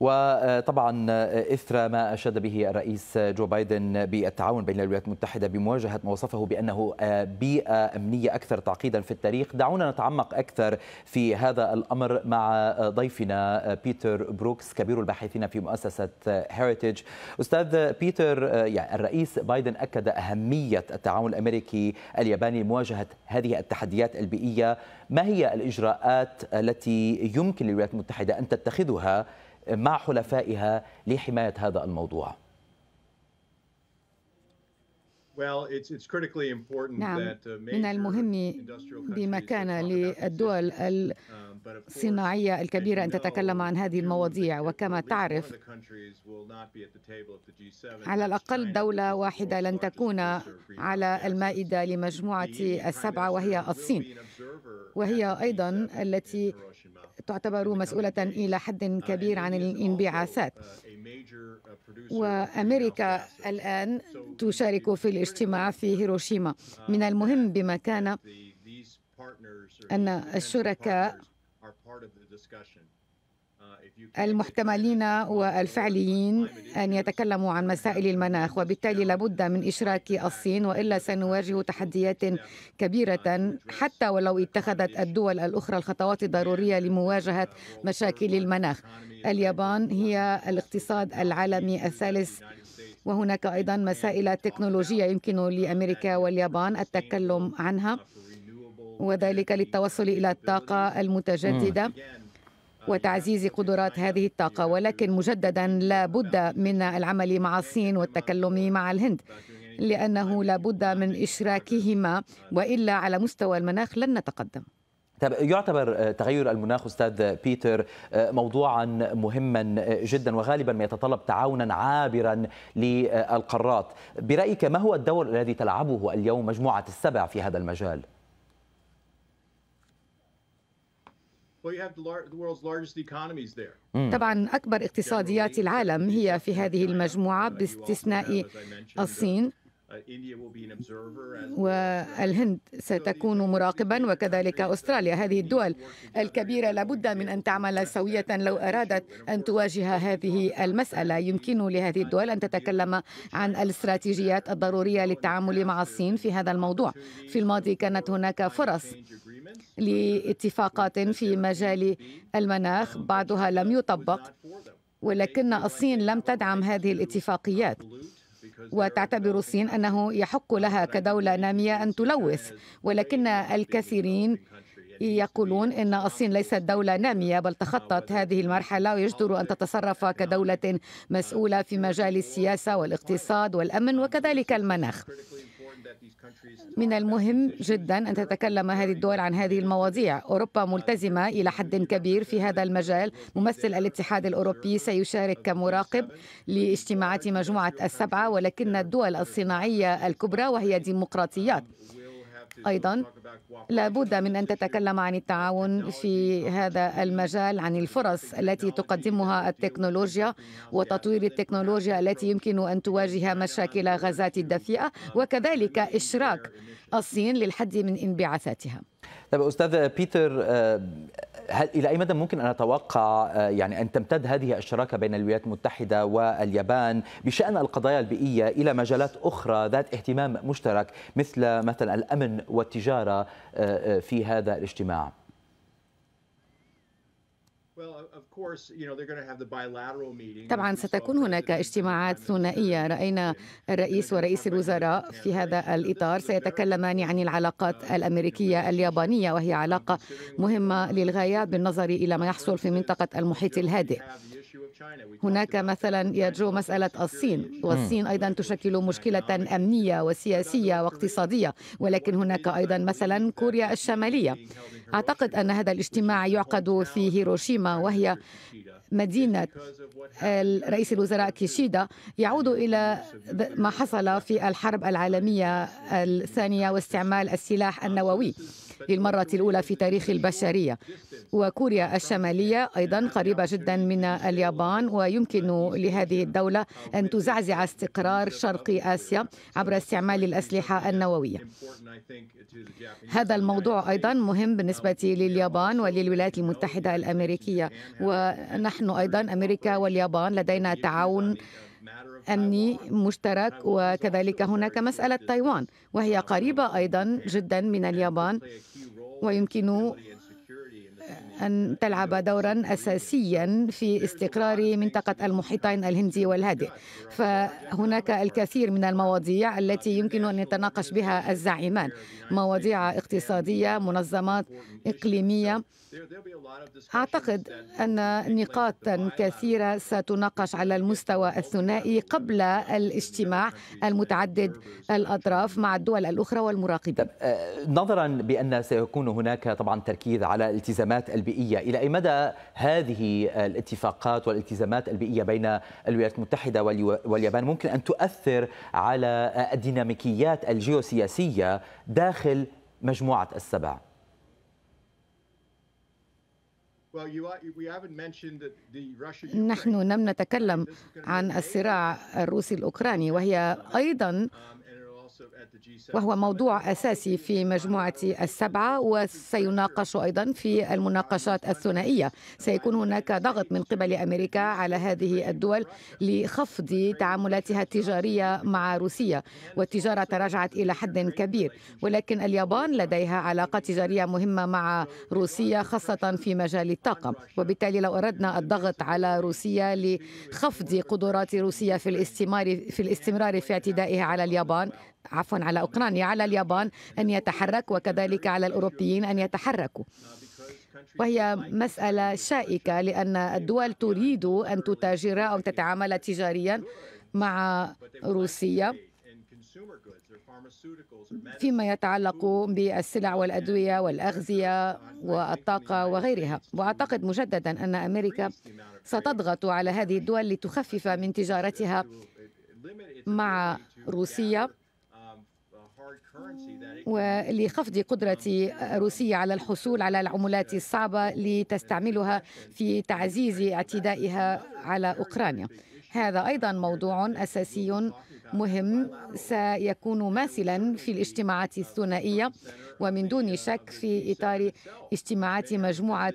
وطبعا آه، اثر ما اشاد به الرئيس جو بايدن بالتعاون بين الولايات المتحده بمواجهه ما وصفه بانه آه، بيئه امنيه اكثر تعقيدا في التاريخ، دعونا نتعمق اكثر في هذا الامر مع آه، ضيفنا بيتر بروكس كبير الباحثين في مؤسسه هيريتج. استاذ بيتر يعني الرئيس بايدن اكد اهميه التعاون الامريكي الياباني لمواجهه هذه التحديات البيئيه، ما هي الاجراءات التي يمكن للولايات المتحده ان تتخذها مع حلفائها لحماية هذا الموضوع نعم uh, من المهم بمكان للدول uh, الصناعية الكبيرة أن تتكلم عن هذه المواضيع وكما تعرف على الأقل دولة واحدة لن تكون على المائدة لمجموعة السبعة وهي الصين وهي أيضا التي تعتبر مسؤولة إلى حد uh, كبير عن الانبعاثات uh, uh, وأمريكا الآن تشارك في الاجتماع في هيروشيما من المهم بمكان أن الشركاء المحتملين والفعليين أن يتكلموا عن مسائل المناخ وبالتالي لابد من إشراك الصين وإلا سنواجه تحديات كبيرة حتى ولو اتخذت الدول الأخرى الخطوات الضرورية لمواجهة مشاكل المناخ اليابان هي الاقتصاد العالمي الثالث وهناك أيضا مسائل تكنولوجية يمكن لأمريكا واليابان التكلم عنها وذلك للتوصل إلى الطاقة المتجددة وتعزيز قدرات هذه الطاقة ولكن مجددا لا بد من العمل مع الصين والتكلم مع الهند لأنه لا بد من إشراكهما وإلا على مستوى المناخ لن نتقدم طيب، يعتبر تغير المناخ استاذ بيتر موضوعا مهما جدا وغالبا ما يتطلب تعاونا عابرا للقارات برايك ما هو الدور الذي تلعبه اليوم مجموعه السبع في هذا المجال Hmm. طبعا أكبر اقتصاديات العالم هي في هذه المجموعة باستثناء الصين Uh, والهند ستكون مراقبا وكذلك أستراليا هذه الدول الكبيرة لابد من أن تعمل سوية لو أرادت أن تواجه هذه المسألة يمكن لهذه الدول أن تتكلم عن الاستراتيجيات الضرورية للتعامل مع الصين في هذا الموضوع في الماضي كانت هناك فرص لاتفاقات في مجال المناخ بعضها لم يطبق ولكن الصين لم تدعم هذه الاتفاقيات وتعتبر الصين أنه يحق لها كدولة نامية أن تلوث ولكن الكثيرين يقولون ان الصين ليست دوله ناميه بل تخطت هذه المرحله ويجدر ان تتصرف كدوله مسؤوله في مجال السياسه والاقتصاد والامن وكذلك المناخ من المهم جدا أن تتكلم هذه الدول عن هذه المواضيع أوروبا ملتزمة إلى حد كبير في هذا المجال ممثل الاتحاد الأوروبي سيشارك كمراقب لاجتماعات مجموعة السبعة ولكن الدول الصناعية الكبرى وهي ديمقراطيات أيضا لابد من أن تتكلم عن التعاون في هذا المجال عن الفرص التي تقدمها التكنولوجيا وتطوير التكنولوجيا التي يمكن أن تواجه مشاكل غازات الدفيئة وكذلك إشراك الصين للحد من انبعاثاتها طيب استاذ بيتر آه، هل الى اي مدى ممكن ان اتوقع آه، يعني ان تمتد هذه الشراكه بين الولايات المتحده واليابان بشان القضايا البيئيه الى مجالات اخرى ذات اهتمام مشترك مثل مثلا الامن والتجاره آه، في هذا الاجتماع؟ طبعا ستكون هناك اجتماعات ثنائيه راينا الرئيس ورئيس الوزراء في هذا الاطار سيتكلمان عن العلاقات uh, الامريكيه اليابانيه وهي علاقه مهمه للغايه بالنظر الى ما يحصل في منطقه المحيط الهادئ هناك مثلا يجو مسألة الصين hmm. والصين أيضا تشكل مشكلة أمنية وسياسية واقتصادية ولكن هناك أيضا مثلا كوريا الشمالية أعتقد أن هذا الاجتماع يعقد في هيروشيما وهي مدينة رئيس الوزراء كيشيدا يعود إلى ما حصل في الحرب العالمية الثانية واستعمال السلاح النووي للمرة الأولى في تاريخ البشرية وكوريا الشمالية أيضا قريبة جدا من اليابان ويمكن لهذه الدولة أن تزعزع استقرار شرق آسيا عبر استعمال الأسلحة النووية هذا الموضوع أيضا مهم بالنسبة لليابان وللولايات المتحدة الأمريكية ونحن أيضا أمريكا واليابان لدينا تعاون أمني مشترك وكذلك هناك مسألة تايوان وهي قريبة أيضا جدا من اليابان ويمكن أن تلعب دورا أساسيا في استقرار منطقة المحيطين الهندي والهادئ فهناك الكثير من المواضيع التي يمكن أن يتناقش بها الزعيمان مواضيع اقتصادية منظمات إقليمية أعتقد أن نقاطا كثيرة ستناقش على المستوى الثنائي قبل الاجتماع المتعدد الأطراف مع الدول الأخرى والمراقبين أه، نظرا بأن سيكون هناك طبعا تركيز على الالتزامات البيئية البيئية إلى أي مدى هذه الاتفاقات والالتزامات البيئية بين الولايات المتحدة واليابان ممكن أن تؤثر على الديناميكيات الجيوسياسية داخل مجموعة السبع؟ نحن لم نتكلم عن الصراع الروسي الاوكراني وهي ايضا وهو موضوع أساسي في مجموعة السبعة وسيناقش أيضا في المناقشات الثنائية سيكون هناك ضغط من قبل أمريكا على هذه الدول لخفض تعاملاتها التجارية مع روسيا والتجارة تراجعت إلى حد كبير ولكن اليابان لديها علاقات تجارية مهمة مع روسيا خاصة في مجال الطاقة وبالتالي لو أردنا الضغط على روسيا لخفض قدرات روسيا في الاستمرار في الاستمرار في اعتدائها على اليابان عفوا على أوكرانيا على اليابان أن يتحرك وكذلك على الأوروبيين أن يتحركوا وهي مسألة شائكة لأن الدول تريد أن تتاجر أو تتعامل تجاريا مع روسيا فيما يتعلق بالسلع والادويه والاغذيه والطاقه وغيرها واعتقد مجددا ان امريكا ستضغط على هذه الدول لتخفف من تجارتها مع روسيا ولخفض قدرة روسيا على الحصول على العملات الصعبة لتستعملها في تعزيز اعتدائها على أوكرانيا هذا أيضا موضوع أساسي مهم سيكون ماثلا في الاجتماعات الثنائية ومن دون شك في إطار اجتماعات مجموعة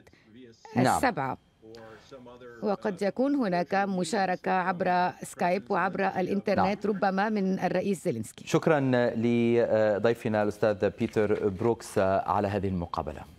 نعم. السبعة وقد يكون هناك مشاركة عبر سكايب وعبر الإنترنت نعم. ربما من الرئيس زيلينسكي شكرا لضيفنا الأستاذ بيتر بروكس على هذه المقابلة